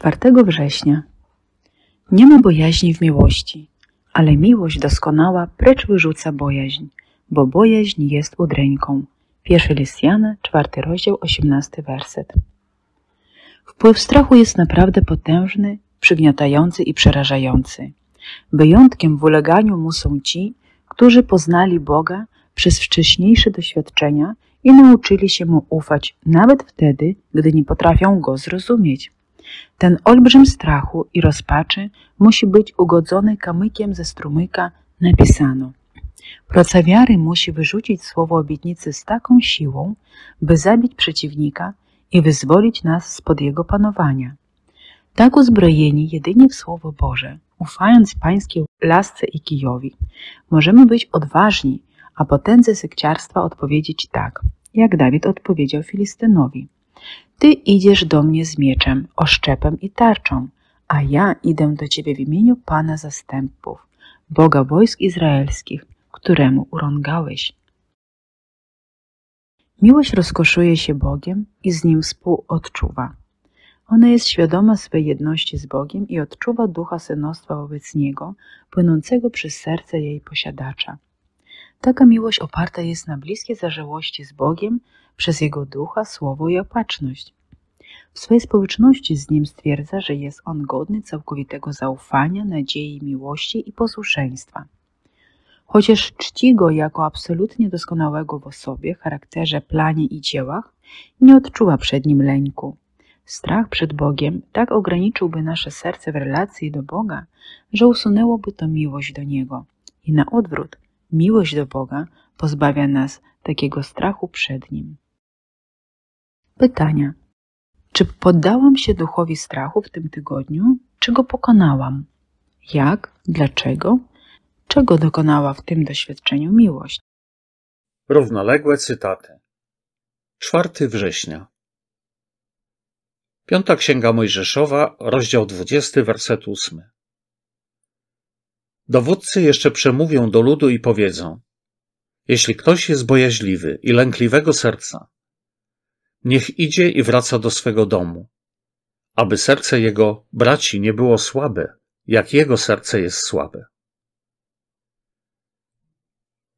4 września. Nie ma bojaźni w miłości, ale miłość doskonała precz wyrzuca bojaźń, bo bojaźń jest udręką. Pierwszy list Jana, 4 rozdział, 18 werset. Wpływ strachu jest naprawdę potężny, przygniatający i przerażający. Wyjątkiem w uleganiu mu są ci, którzy poznali Boga przez wcześniejsze doświadczenia i nauczyli się mu ufać nawet wtedy, gdy nie potrafią go zrozumieć. Ten olbrzym strachu i rozpaczy musi być ugodzony kamykiem ze strumyka, napisano. Praca wiary musi wyrzucić słowo obietnicy z taką siłą, by zabić przeciwnika i wyzwolić nas spod jego panowania. Tak uzbrojeni jedynie w Słowo Boże, ufając pańskiej lasce i kijowi, możemy być odważni, a potędze sekciarstwa odpowiedzieć tak, jak Dawid odpowiedział Filistynowi. Ty idziesz do mnie z mieczem, oszczepem i tarczą, a ja idę do ciebie w imieniu Pana zastępów, Boga wojsk izraelskich, któremu urągałeś. Miłość rozkoszuje się Bogiem i z Nim współodczuwa. Ona jest świadoma swej jedności z Bogiem i odczuwa ducha synostwa wobec Niego, płynącego przez serce jej posiadacza. Taka miłość oparta jest na bliskiej zażyłości z Bogiem, przez jego ducha, słowo i opatrzność. W swojej społeczności z nim stwierdza, że jest on godny całkowitego zaufania, nadziei, miłości i posłuszeństwa. Chociaż czci go jako absolutnie doskonałego w osobie, charakterze, planie i dziełach, nie odczuwa przed nim lęku. Strach przed Bogiem tak ograniczyłby nasze serce w relacji do Boga, że usunęłoby to miłość do Niego. I na odwrót, miłość do Boga pozbawia nas takiego strachu przed Nim. Pytania. Czy poddałam się duchowi strachu w tym tygodniu? Czy go pokonałam? Jak? Dlaczego? Czego dokonała w tym doświadczeniu miłość? Równoległe cytaty. 4 września. Piąta Księga Mojżeszowa, rozdział 20, werset 8. Dowódcy jeszcze przemówią do ludu i powiedzą: Jeśli ktoś jest bojaźliwy i lękliwego serca, niech idzie i wraca do swego domu, aby serce jego braci nie było słabe, jak jego serce jest słabe.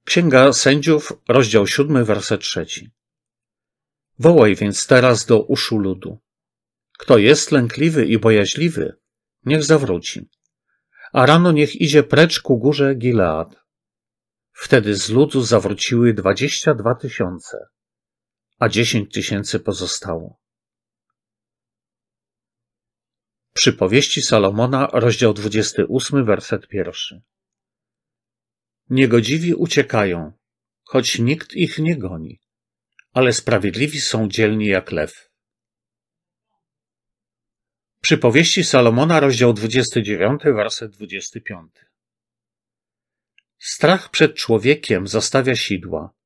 Księga Sędziów, rozdział siódmy, werset trzeci. Wołaj więc teraz do uszu ludu. Kto jest lękliwy i bojaźliwy, niech zawróci. A rano niech idzie precz ku górze Gilead. Wtedy z ludu zawróciły dwadzieścia dwa tysiące a 10 tysięcy pozostało. Przypowieści Salomona, rozdział 28, werset pierwszy. Niegodziwi uciekają, choć nikt ich nie goni, ale sprawiedliwi są dzielni jak lew. Przypowieści Salomona, rozdział 29, werset 25. Strach przed człowiekiem zostawia sidła,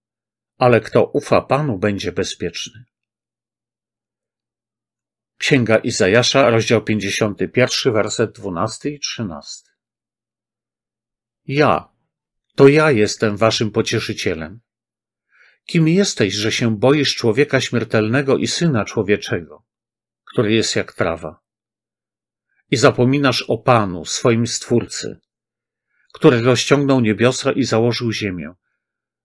ale kto ufa Panu, będzie bezpieczny. Księga Izajasza, rozdział 51, werset 12 i 13. Ja, to ja jestem waszym pocieszycielem. Kim jesteś, że się boisz człowieka śmiertelnego i syna człowieczego, który jest jak trawa? I zapominasz o Panu, swoim Stwórcy, który rozciągnął niebiosa i założył ziemię,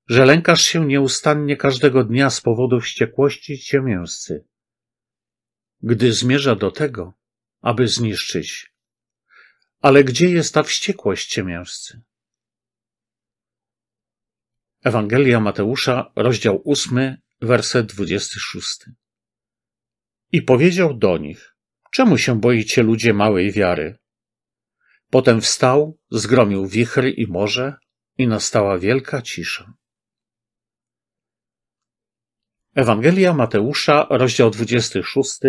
że lękasz się nieustannie każdego dnia z powodu wściekłości ciemięscy. Gdy zmierza do tego, aby zniszczyć. Ale gdzie jest ta wściekłość ciemięscy? Ewangelia Mateusza, rozdział 8, werset 26. I powiedział do nich, czemu się boicie ludzie małej wiary? Potem wstał, zgromił wichry i morze i nastała wielka cisza. Ewangelia Mateusza, rozdział 26,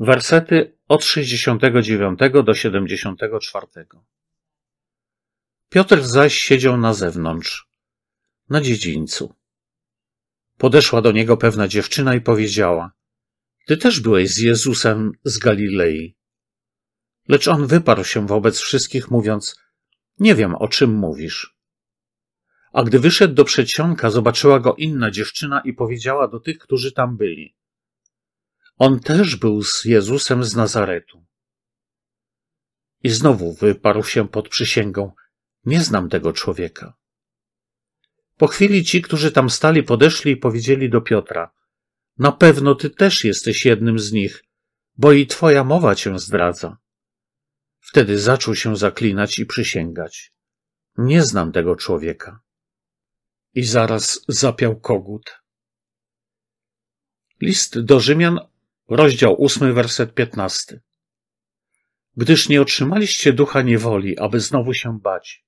wersety od 69 do 74. Piotr zaś siedział na zewnątrz, na dziedzińcu. Podeszła do niego pewna dziewczyna i powiedziała: Ty też byłeś z Jezusem z Galilei. Lecz on wyparł się wobec wszystkich, mówiąc: Nie wiem, o czym mówisz. A gdy wyszedł do przedsionka, zobaczyła go inna dziewczyna i powiedziała do tych, którzy tam byli. On też był z Jezusem z Nazaretu. I znowu wyparł się pod przysięgą. Nie znam tego człowieka. Po chwili ci, którzy tam stali, podeszli i powiedzieli do Piotra: Na pewno ty też jesteś jednym z nich, bo i twoja mowa cię zdradza. Wtedy zaczął się zaklinać i przysięgać: Nie znam tego człowieka i zaraz zapiał kogut. List do Rzymian, rozdział 8, werset 15. Gdyż nie otrzymaliście ducha niewoli, aby znowu się bać,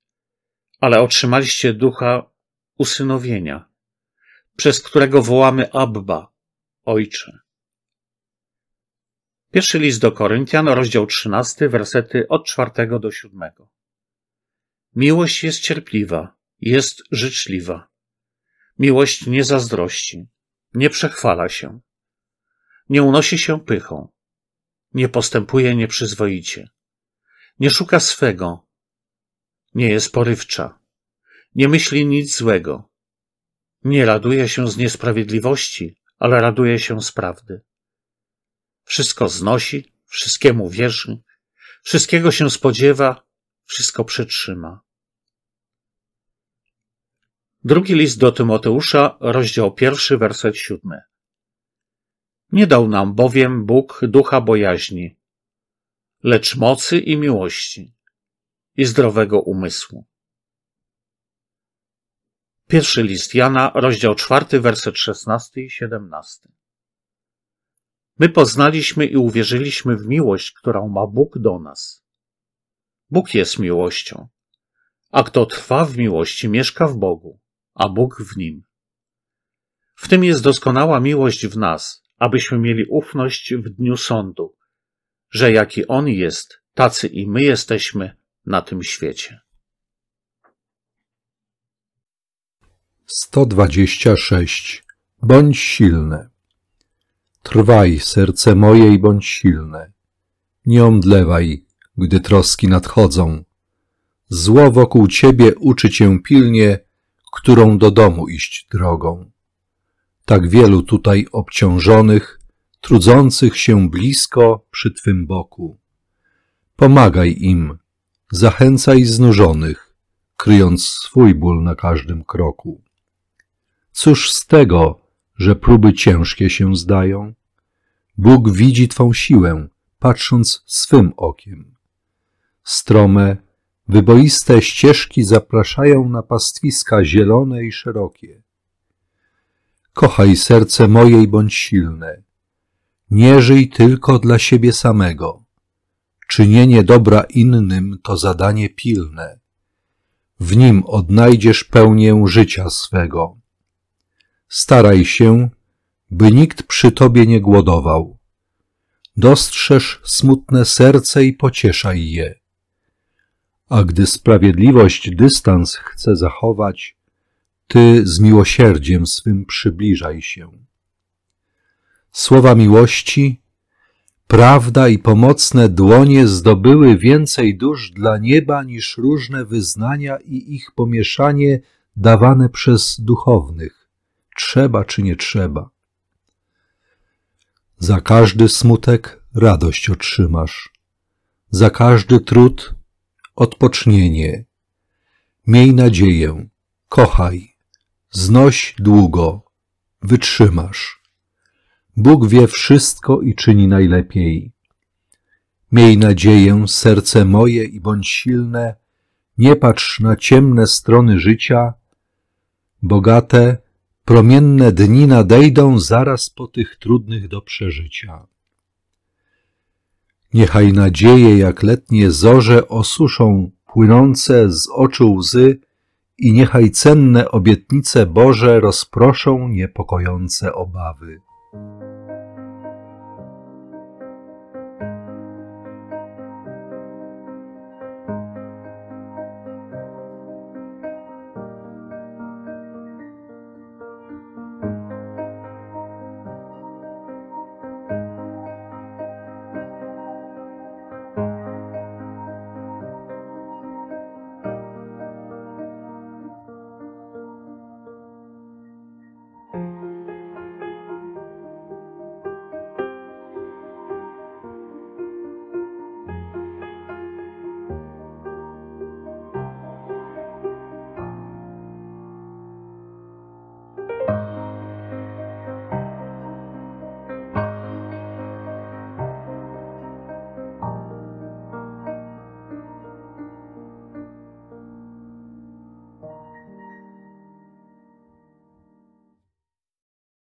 ale otrzymaliście ducha usynowienia, przez którego wołamy Abba, Ojcze. Pierwszy list do Koryntian, rozdział 13, wersety od 4 do 7. Miłość jest cierpliwa, jest życzliwa. Miłość nie zazdrości, nie przechwala się, nie unosi się pychą, nie postępuje nieprzyzwoicie, nie szuka swego, nie jest porywcza, nie myśli nic złego, nie raduje się z niesprawiedliwości, ale raduje się z prawdy. Wszystko znosi, wszystkiemu wierzy, wszystkiego się spodziewa, wszystko przetrzyma. Drugi list do Tymoteusza, rozdział pierwszy, werset siódmy. Nie dał nam bowiem Bóg ducha bojaźni, lecz mocy i miłości i zdrowego umysłu. Pierwszy list Jana, rozdział czwarty, werset szesnasty i siedemnasty. My poznaliśmy i uwierzyliśmy w miłość, którą ma Bóg do nas. Bóg jest miłością, a kto trwa w miłości, mieszka w Bogu, a Bóg w nim. W tym jest doskonała miłość w nas, abyśmy mieli ufność w dniu sądu, że jaki On jest, tacy i my jesteśmy na tym świecie. 126. Bądź silny. Trwaj, serce moje, i bądź silny. Nie omdlewaj, gdy troski nadchodzą. Zło wokół ciebie uczy cię pilnie, którą do domu iść drogą. Tak wielu tutaj obciążonych, trudzących się blisko przy Twym boku. Pomagaj im, zachęcaj znużonych, kryjąc swój ból na każdym kroku. Cóż z tego, że próby ciężkie się zdają? Bóg widzi Twą siłę, patrząc swym okiem. Strome, Wyboiste ścieżki zapraszają na pastwiska zielone i szerokie. Kochaj serce moje i bądź silne. Nie żyj tylko dla siebie samego. Czynienie dobra innym to zadanie pilne. W nim odnajdziesz pełnię życia swego. Staraj się, by nikt przy tobie nie głodował. Dostrzeż smutne serce i pocieszaj je a gdy sprawiedliwość dystans chce zachować, Ty z miłosierdziem swym przybliżaj się. Słowa miłości, prawda i pomocne dłonie zdobyły więcej dusz dla nieba niż różne wyznania i ich pomieszanie dawane przez duchownych, trzeba czy nie trzeba. Za każdy smutek radość otrzymasz, za każdy trud odpocznienie. Miej nadzieję, kochaj, znoś długo, wytrzymasz. Bóg wie wszystko i czyni najlepiej. Miej nadzieję, serce moje, i bądź silne, nie patrz na ciemne strony życia. Bogate, promienne dni nadejdą zaraz po tych trudnych do przeżycia. Niechaj nadzieje jak letnie zorze osuszą płynące z oczu łzy i niechaj cenne obietnice Boże rozproszą niepokojące obawy.